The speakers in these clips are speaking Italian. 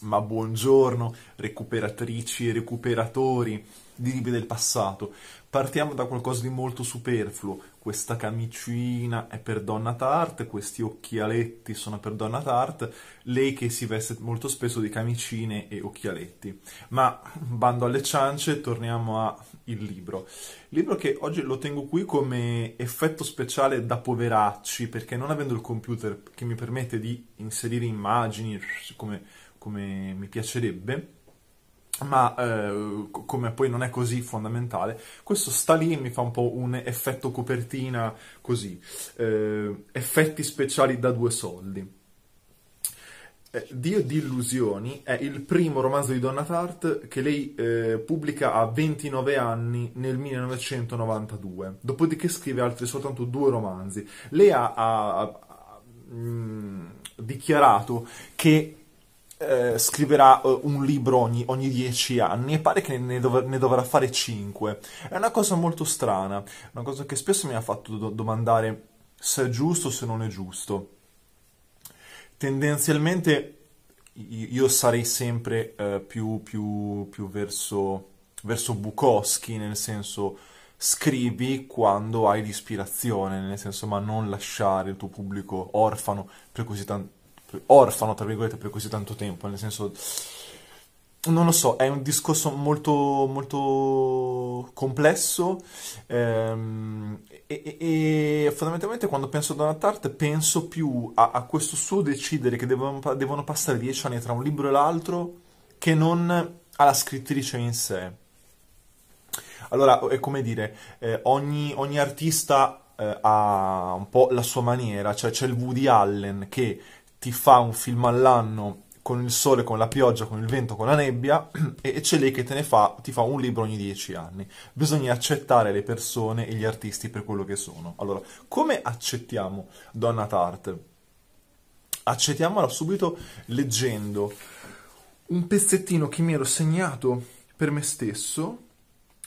ma buongiorno, recuperatrici e recuperatori di libri del passato. Partiamo da qualcosa di molto superfluo. Questa camicina è per Donna Tart, questi occhialetti sono per Donna Tart, lei che si veste molto spesso di camicine e occhialetti. Ma bando alle ciance, torniamo al libro. libro che oggi lo tengo qui come effetto speciale da poveracci, perché non avendo il computer che mi permette di inserire immagini come come mi piacerebbe, ma eh, come poi non è così fondamentale, questo sta lì mi fa un po' un effetto copertina così, eh, effetti speciali da due soldi. Eh, Dio di illusioni è il primo romanzo di Donna Tart che lei eh, pubblica a 29 anni nel 1992, dopodiché scrive altri soltanto due romanzi. Lei ha, ha, ha mh, mm, dichiarato che eh, scriverà eh, un libro ogni, ogni, dieci anni e pare che ne, dov- ne, dovrà fare cinque. È una cosa molto strana, una cosa che spesso mi ha fatto do- domandare se è giusto o se non è giusto. Tendenzialmente io sarei sempre eh, più, più, più, verso, verso Bukowski, nel senso scrivi quando hai l'ispirazione, nel senso ma non lasciare il tuo pubblico orfano per così, tan- orfano, tra virgolette, per così tanto tempo, nel senso... Non lo so, è un discorso molto, molto complesso ehm, e, e, e, fondamentalmente quando penso a Donald penso più a, a, questo suo decidere che devono, devono passare dieci anni tra un libro e l'altro che non alla scrittrice in sé. Allora, è come dire, eh, ogni, ogni artista eh, ha un po' la sua maniera, cioè c'è il Woody Allen che ti fa un film all'anno con il sole, con la pioggia, con il vento, con la nebbia e c'è lei che te ne fa, ti fa un libro ogni dieci anni. Bisogna accettare le persone e gli artisti per quello che sono. Allora, come accettiamo Donna Tart? Accettiamola subito leggendo un pezzettino che mi ero segnato per me stesso.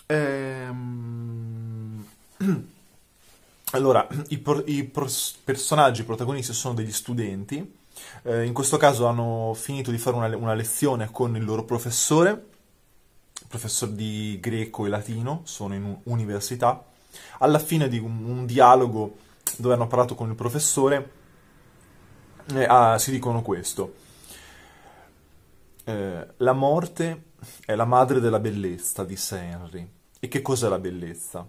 Ehm... Allora, i, pro- i pros- personaggi i protagonisti sono degli studenti eh, in questo caso hanno finito di fare una, una lezione con il loro professore, professore di greco e latino, sono in università. Alla fine di un, un dialogo dove hanno parlato con il professore, eh, ah, si dicono questo. Eh, la morte è la madre della bellezza, disse Henry. E che cos'è la bellezza?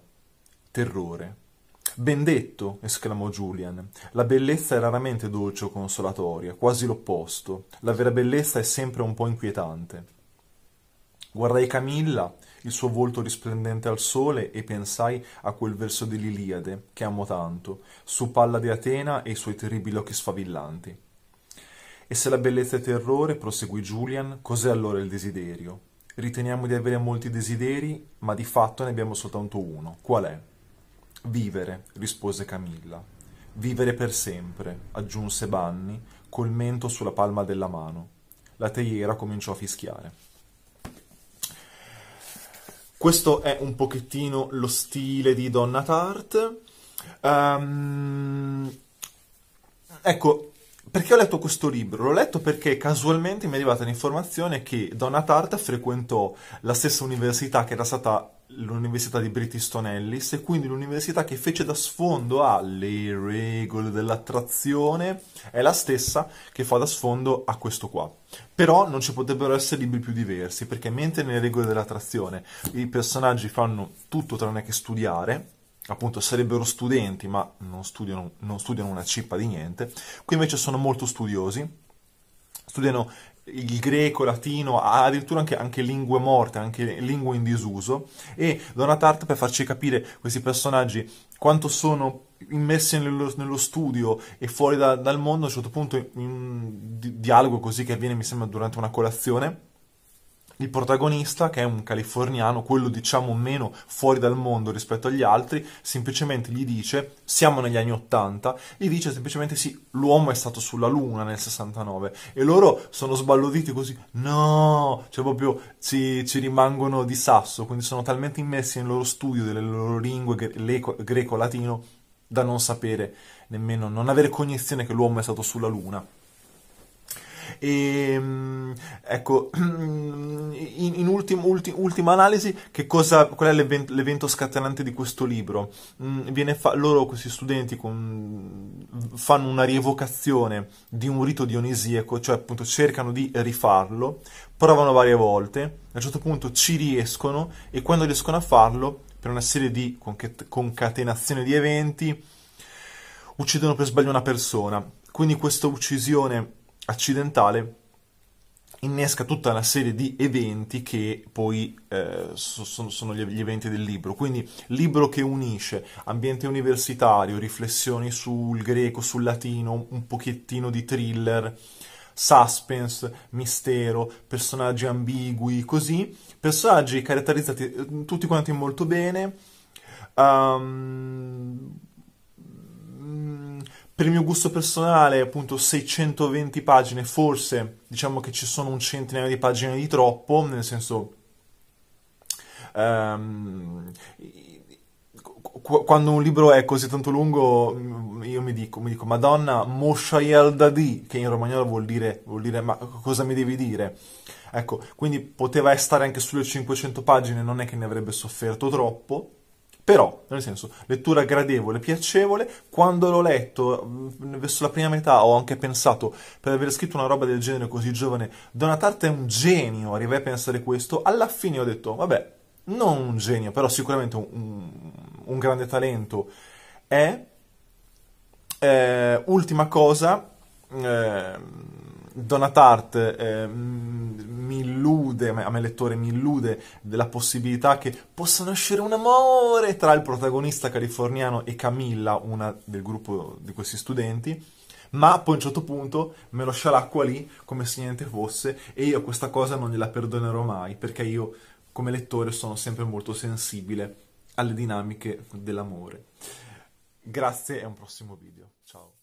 Terrore. Bendetto, esclamò Julian. La bellezza è raramente dolce o consolatoria, quasi l'opposto. La vera bellezza è sempre un po' inquietante. Guardai Camilla, il suo volto risplendente al sole, e pensai a quel verso dell'Iliade, che amo tanto, su Palla di Atena e i suoi terribili occhi sfavillanti. E se la bellezza è terrore, proseguì Julian, cos'è allora il desiderio? Riteniamo di avere molti desideri, ma di fatto ne abbiamo soltanto uno. Qual è? Vivere, rispose Camilla. Vivere per sempre, aggiunse Banni, col mento sulla palma della mano. La teiera cominciò a fischiare. Questo è un pochettino lo stile di Donna Tart. Um, ehm, ecco, perché ho letto questo libro? L'ho letto perché casualmente mi è arrivata l'informazione che Donna Tartt frequentò la stessa università che era stata l'università di British Ellis e quindi l'università che fece da sfondo alle regole dell'attrazione è la stessa che fa da sfondo a questo qua. Però non ci potrebbero essere libri più diversi perché mentre nelle regole dell'attrazione i personaggi fanno tutto tranne che studiare, appunto sarebbero studenti ma non studiano, non studiano una cippa di niente, qui invece sono molto studiosi, studiano il greco, il latino, addirittura anche, anche, lingue morte, anche lingue in disuso. E Donna Tart, per farci capire questi personaggi quanto sono immersi nello, nello studio e fuori da, dal mondo, a un certo punto in un dialogo così che avviene, mi sembra, durante una colazione, il protagonista, che è un californiano, quello diciamo meno fuori dal mondo rispetto agli altri, semplicemente gli dice, siamo negli anni 80, gli dice semplicemente sì, l'uomo è stato sulla Luna nel 69 e loro sono sballoditi così, no, cioè proprio ci, ci rimangono di sasso, quindi sono talmente immersi nel loro studio delle loro lingue greco-latino da non sapere nemmeno, non avere cognizione che l'uomo è stato sulla Luna. E, ehm, ecco, in, in ultim, ultim, ultima analisi, che cosa, qual è l'evento, l'evento, scatenante di questo libro? Mm, fa, loro, questi studenti, con, fanno una rievocazione di un rito dionisiaco, cioè appunto cercano di rifarlo, provano varie volte, a un certo punto ci riescono e quando riescono a farlo, per una serie di concatenazioni di eventi, uccidono per sbaglio una persona. Quindi questa uccisione accidentale innesca tutta una serie di eventi che poi eh, sono, sono gli, gli eventi del libro. Quindi libro che unisce ambiente universitario, riflessioni sul greco, sul latino, un pochettino di thriller, suspense, mistero, personaggi ambigui, così. Personaggi caratterizzati eh, tutti quanti molto bene. Um, per il mio gusto personale, appunto, 620 pagine, forse diciamo che ci sono un centinaio di pagine di troppo, nel senso. Um, quando un libro è così tanto lungo, mm, io mi dico, mi dico Madonna, Moshayel Dadi, che in romagnolo vuol dire, vuol dire, ma cosa mi devi dire? Ecco, quindi poteva stare anche sulle 500 pagine, non è che ne avrebbe sofferto troppo, però, nel senso, lettura gradevole, piacevole, quando l'ho letto, mm, verso la prima metà ho anche pensato, per aver scritto una roba del genere così giovane, Donatarte è un genio, arrivai a pensare questo, alla fine ho detto, vabbè, non un genio, però sicuramente un, un grande talento, è, eh, ultima cosa, eh, Donatart eh, mi illude, a me lettore mi illude della possibilità che possa nascere un amore tra il protagonista californiano e Camilla, una del gruppo di questi studenti, ma poi a un certo punto me lo scialacqua lì come se niente fosse e io questa cosa non gliela perdonerò mai perché io come lettore sono sempre molto sensibile alle dinamiche dell'amore. Grazie e a un prossimo video. Ciao.